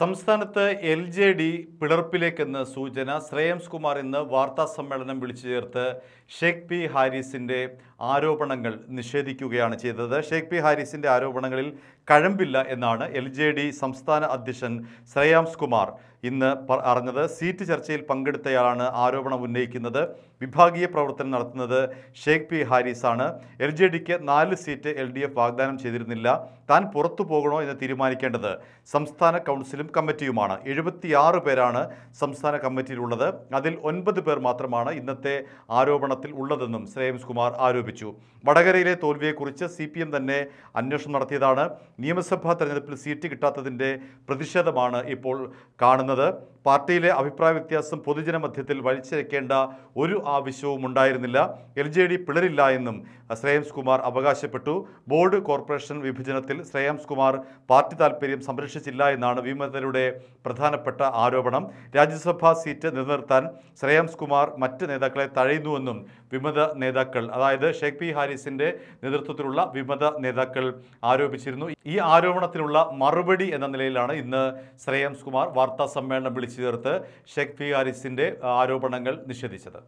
സംസ്ഥാനത്ത് L J D പിളർപ്പിലേക്കെന്ന് സൂചന ശ്രേയംസ് കുമാർ ഇന്ന് വാർത്താ സമ്മേളനം വിളിച്ചു ചേർത്ത് ഷേഖ് പി ഹാരിസിൻ്റെ ആരോപണങ്ങൾ നിഷേധിക്കുകയാണ് ചെയ്തത് ഷേഖ് പി ഹാരിസിൻ്റെ ആരോപണങ്ങളിൽ കഴമ്പില്ല എന്നാണ് എൽ ജെ ഡി സംസ്ഥാന അധ്യക്ഷൻ ശ്രേയാംസ് കുമാർ ഇന്ന് അറിഞ്ഞത് സീറ്റ് ചർച്ചയിൽ പങ്കെടുത്തയാളാണ് ആരോപണം ഉന്നയിക്കുന്നത് വിഭാഗീയ പ്രവർത്തനം നടത്തുന്നത് ഷെയ്ഖ് പി ഹാരിസാണ് എൽ ജെ ഡിക്ക് നാല് സീറ്റ് എൽ ഡി എഫ് വാഗ്ദാനം ചെയ്തിരുന്നില്ല താൻ പുറത്തു പോകണോ എന്ന് തീരുമാനിക്കേണ്ടത് സംസ്ഥാന കൗൺസിലും കമ്മിറ്റിയുമാണ് എഴുപത്തിയാറ് പേരാണ് സംസ്ഥാന കമ്മിറ്റിയിലുള്ളത് അതിൽ ഒൻപത് പേർ മാത്രമാണ് ഇന്നത്തെ ആരോപണത്തിൽ ഉള്ളതെന്നും ശ്രേയംസ് കുമാർ ആരോപിച്ചു വടകരയിലെ തോൽവിയെക്കുറിച്ച് സി തന്നെ അന്വേഷണം നടത്തിയതാണ് നിയമസഭാ തെരഞ്ഞെടുപ്പിൽ സീറ്റ് കിട്ടാത്തതിൻ്റെ പ്രതിഷേധമാണ് ഇപ്പോൾ കാണുന്നത് പാർട്ടിയിലെ അഭിപ്രായ വ്യത്യാസം പൊതുജന മധ്യത്തിൽ ഒരു ആവശ്യവും ഉണ്ടായിരുന്നില്ല എൽ ജെ ഡി പിളരില്ല എന്നും ശ്രേയംസ് കുമാർ അവകാശപ്പെട്ടു ബോർഡ് കോർപ്പറേഷൻ വിഭജനത്തിൽ ശ്രേയംസ് കുമാർ പാർട്ടി താൽപ്പര്യം സംരക്ഷിച്ചില്ല എന്നാണ് വിമതരുടെ പ്രധാനപ്പെട്ട ആരോപണം രാജ്യസഭാ സീറ്റ് നിലനിർത്താൻ ശ്രേയംസ് കുമാർ മറ്റ് നേതാക്കളെ തഴയുന്നുവെന്നും വിമത നേതാക്കൾ അതായത് ഷെയ്ഖ് പി ഹാരിസിൻ്റെ നേതൃത്വത്തിലുള്ള വിമത നേതാക്കൾ ആരോപിച്ചിരുന്നു ഈ ആരോപണത്തിനുള്ള മറുപടി എന്ന നിലയിലാണ് ഇന്ന് ശ്രേയംസ് കുമാർ വാർത്താ സമ്മേളനം വിളിച്ചു ചേർത്ത് ഷെഖ് ഫി ഹാരിസിൻ്റെ ആരോപണങ്ങൾ നിഷേധിച്ചത്